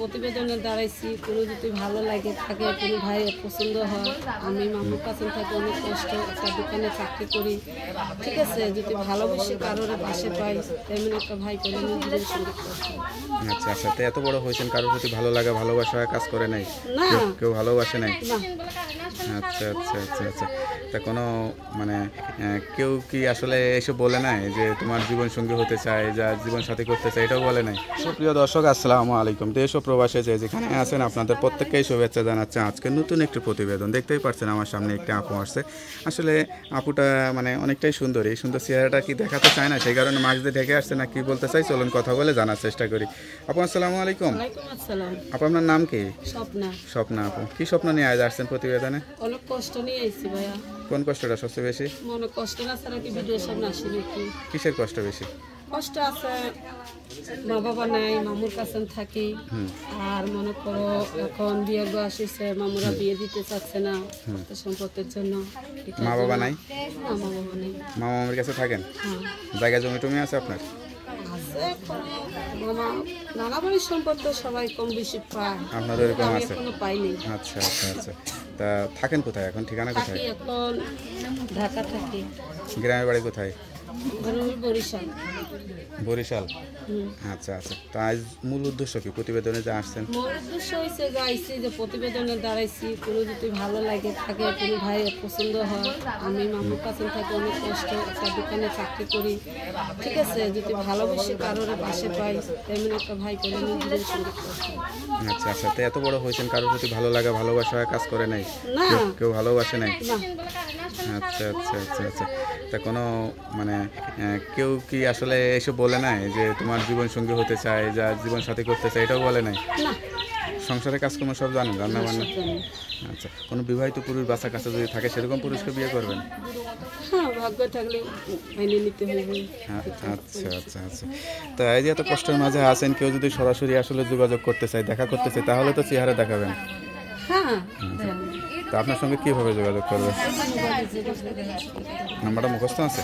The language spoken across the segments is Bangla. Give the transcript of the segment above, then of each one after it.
প্রতিবেদনে দাঁড়াইছি কোনো যদি ভালো লাগে থাকে কোনো ভাই পছন্দ হয় আমি মামুর কাছে থাকে অনেক কষ্ট একটা দোকানে চাকরি করি ঠিক আছে যদি ভালোবেসে কারোর পাশে পাই তেমন একটা ভাই করে আচ্ছা আচ্ছা এত বড় হয়েছেন কারোর প্রতি ভালো লাগে ভালোবাসা কাজ করে নাই কেউ ভালোবাসে নাই আচ্ছা আচ্ছা আচ্ছা আচ্ছা তা কোনো মানে কেউ কি আসলে এসব বলে নাই যে তোমার জীবন সঙ্গী হতে চায় যা জীবন সাথী করতে চায় এটাও বলে নাই প্রিয় দর্শক আসসালামু আলাইকুম তো এসব প্রবাসে যে যেখানে আছেন আপনাদের প্রত্যেককেই শুভেচ্ছা জানাচ্ছে আজকে নতুন একটি প্রতিবেদন দেখতেই পারছেন আমার সামনে একটি আপু আসছে আসলে আপুটা মানে অনেকটাই সুন্দর এই সুন্দর চেহারাটা কি দেখাতে চায় না সেই কারণে মাছ দিয়ে ঢেকে আসছে না কি বলতে চাই চলুন কথা বলে জানার চেষ্টা করি আপু আসসালামু আলাইকুম আপু আপনার নাম কি স্বপ্না স্বপ্না আপু কি স্বপ্ন নিয়ে আজ আসছেন প্রতিবেদনে অনেক কষ্ট নিয়ে ভাইয়া কোন কষ্টটা সবচেয়ে বেশি মনে কষ্ট না ছাড়া কি কিসের কষ্ট বেশি কষ্ট আছে মা বাবা নাই মামুর কাছে থাকি আর মনে করো এখন বিয়ের বয়স হয়েছে মামুরা বিয়ে দিতে চাচ্ছে না সম্পত্তির জন্য মা বাবা নাই মা বাবা মামুর কাছে থাকেন হ্যাঁ। জায়গা জমি টমি আছে আপনার সবাই কম বেশি পায় আপনার আছে পাইনি আচ্ছা আচ্ছা আচ্ছা তা থাকেন কোথায় এখন ঠিকানা কোথায় ঢাকা থাকি গ্রামের বাড়ি কোথায় বরিশাল আচ্ছা আচ্ছা তো আজ মূল উদ্দেশ্য কি প্রতিবেদনে যে আসছেন মূল উদ্দেশ্য হয়েছে যে যে প্রতিবেদনে দাঁড়াইছি কোনো যদি ভালো লাগে থাকে কোনো ভাই পছন্দ হয় আমি মামুর কাছে থাকে অনেক কষ্ট একটা দোকানে চাকরি করি ঠিক আছে যদি ভালোবেসে কারোর পাশে পাই তেমন একটা ভাই করে আচ্ছা আচ্ছা তো এত বড় হয়েছেন কারোর প্রতি ভালো লাগা ভালোবাসা কাজ করে নাই কেউ ভালোবাসে নাই আচ্ছা আচ্ছা আচ্ছা আচ্ছা তা কোনো মানে কেউ কি আসলে এসে বলে নাই যে তোমার জীবন সঙ্গী হতে চায় যা জীবন সাথী করতে চায় এটাও বলে নাই সংসারের কাজকর্ম সব জানেন রান্না বান্না আচ্ছা কোনো বিবাহিত পুরুষ বাসা কাছে যদি থাকে সেরকম পুরুষকে বিয়ে করবেন হ্যাঁ, হ্যাঁ, আচ্ছা আচ্ছা আচ্ছা তো এই যে এত কষ্টের মাঝে আছেন কেউ যদি সরাসরি আসলে যোগাযোগ করতে চায় দেখা করতে চায় তাহলে তো চেহারা দেখাবেন হ্যাঁ আচ্ছা। তা আপনার সঙ্গে কীভাবে যোগাযোগ করবে নাম্বারটা মুখস্থ আছে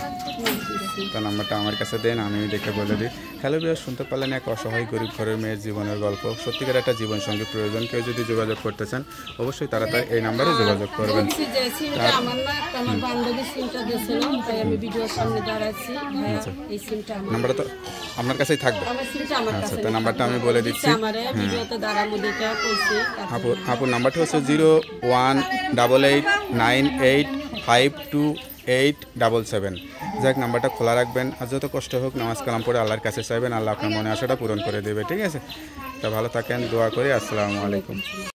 তা নাম্বারটা আমার কাছে দেন আমি দেখে বলে দিই হ্যালো বিয়ার শুনতে পারলেন এক অসহায় গরিব ঘরের মেয়ের জীবনের গল্প সত্যিকার একটা জীবন সঙ্গে প্রয়োজন কেউ যদি যোগাযোগ করতে চান অবশ্যই তারা তার এই নাম্বারে যোগাযোগ করবেন আচ্ছা। নাম্বারটা তো আপনার কাছেই থাকবে আচ্ছা তো নাম্বারটা আমি বলে দিচ্ছি হ্যাঁ। আপুর নাম্বারটা হচ্ছে zero one double eight nine eight five two eight double seven যাক নাম্বারটা খোলা রাখবেন আর যত কষ্ট হোক নামাজ কালাম পরে আল্লাহর কাছে চাইবেন আল্লাহ আপনার মনে আশাটা পূরণ করে দেবে ঠিক আছে তা ভালো থাকেন দোয়া করি আসসালামু আলাইকুম